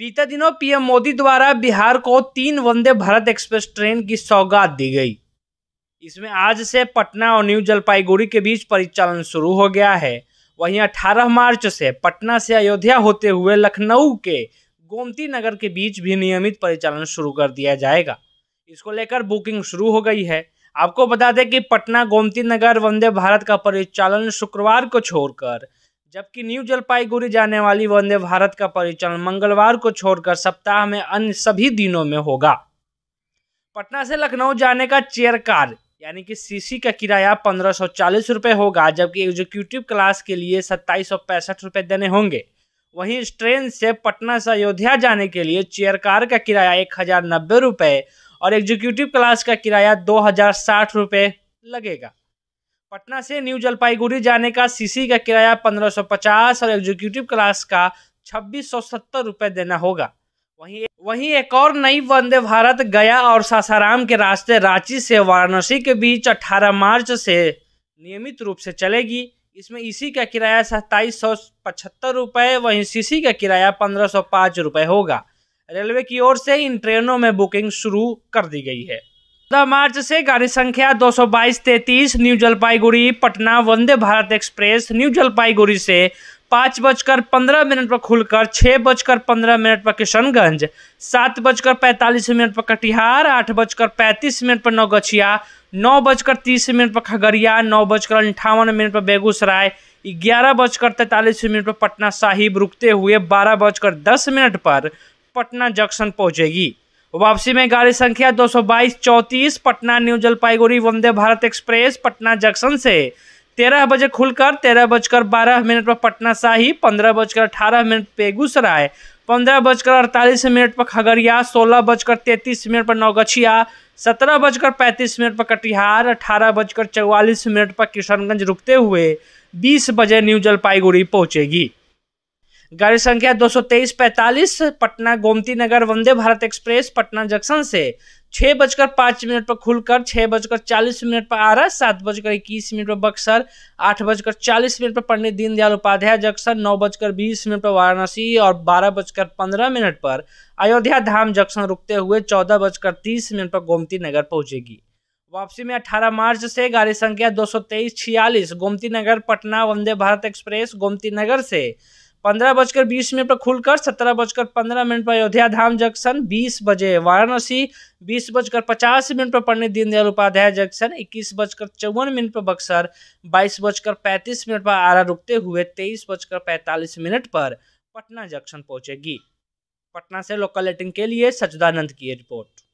बीते दिनों पीएम मोदी द्वारा बिहार को तीन वंदे भारत एक्सप्रेस ट्रेन की सौगात दी गई इसमें आज से पटना और न्यू जलपाईगुड़ी के बीच परिचालन शुरू हो गया है वहीं 18 मार्च से पटना से अयोध्या होते हुए लखनऊ के गोमती नगर के बीच भी नियमित परिचालन शुरू कर दिया जाएगा इसको लेकर बुकिंग शुरू हो गई है आपको बता दें कि पटना गोमती नगर वंदे भारत का परिचालन शुक्रवार को छोड़कर जबकि न्यू जलपाईगुड़ी जाने वाली वंदे भारत का परिचालन मंगलवार को छोड़कर सप्ताह में अन्य सभी दिनों में होगा पटना से लखनऊ जाने का चेयर कार यानी कि सीसी का किराया पंद्रह सौ चालीस रुपये होगा जबकि एग्जीक्यूटिव क्लास के लिए सत्ताईस सौ पैंसठ रुपये देने होंगे वहीं इस ट्रेन से पटना से अयोध्या जाने के लिए चेयर कार का किराया एक हज़ार नब्बे रुपये और एग्जीक्यूटिव क्लास का किराया दो हज़ार साठ रुपये लगेगा पटना से न्यू जलपाईगुड़ी जाने का सीसी का किराया 1550 और एग्जीक्यूटिव क्लास का छब्बीस रुपए देना होगा वहीं वहीं एक और नई वंदे भारत गया और सासाराम के रास्ते रांची से वाराणसी के बीच 18 मार्च से नियमित रूप से चलेगी इसमें इसी का किराया सत्ताईस सौ पचहत्तर रुपये वहीं सीसी का किराया पंद्रह सौ पाँच रुपये होगा रेलवे की ओर से इन ट्रेनों में बुकिंग शुरू कर दी गई है चौदह मार्च से गाड़ी संख्या 222-33 न्यू जलपाईगुड़ी पटना वंदे भारत एक्सप्रेस न्यू जलपाईगुड़ी से पाँच बजकर पंद्रह मिनट पर खुलकर छः बजकर पंद्रह मिनट पर किशनगंज सात बजकर पैंतालीस मिनट पर कटिहार आठ बजकर पैंतीस मिनट पर नौगछिया नौ बजकर तीस मिनट पर खगड़िया नौ बजकर अंठावन मिनट पर बेगूसराय ग्यारह बजकर तैंतालीस मिनट पर पटना साहिब रुकते हुए बारह बजकर दस मिनट पर पटना जंक्शन पहुँचेगी वापसी में गाड़ी संख्या दो सौ बाईस चौंतीस पटना न्यू जलपाईगुड़ी वंदे भारत एक्सप्रेस पटना जंक्शन से तेरह बजे खुलकर तेरह बजकर बारह मिनट पर पटना शाही पंद्रह बजकर अठारह मिनट बेगूसराय पंद्रह बजकर अड़तालीस मिनट पर खगड़िया सोलह बजकर तैंतीस मिनट पर नवगछिया सत्रह बजकर पैंतीस मिनट पर कटिहार अठारह बजकर चौवालीस मिनट पर किशनगंज रुकते हुए बीस बजे न्यू जलपाईगुड़ी पहुँचेगी गाड़ी संख्या दो 45 पटना गोमती नगर वंदे भारत एक्सप्रेस पटना जंक्शन से छः बजकर पाँच मिनट पर खुलकर छः बजकर चालीस मिनट पर आरा सात बजकर इक्कीस मिनट पर बक्सर आठ बजकर चालीस मिनट पर पंडित दीनदयाल उपाध्याय जंक्शन नौ बजकर बीस मिनट पर वाराणसी और बारह बजकर पंद्रह मिनट पर अयोध्या धाम जंक्शन रुकते हुए चौदह बजकर तीस मिनट पर गोमती नगर पहुंचेगी वापसी में 18 मार्च से गाड़ी संख्या दो सौ तेईस छियालीस गोमती नगर पटना वंदे भारत एक्सप्रेस गोमती नगर से पंद्रह बजकर बीस मिनट पर खुलकर सत्रह बजकर पंद्रह मिनट पर अयोध्या धाम जंक्शन बीस बजे वाराणसी बीस बजकर पचास मिनट पर पंडित दीनदयाल उपाध्याय जंक्शन इक्कीस बजकर चौवन मिनट पर बक्सर बाईस बजकर पैंतीस मिनट पर आरा रुकते हुए तेईस बजकर पैंतालीस मिनट पर पटना जंक्शन पहुंचेगी पटना से लोकल लेटिंग के लिए सचदानंद की रिपोर्ट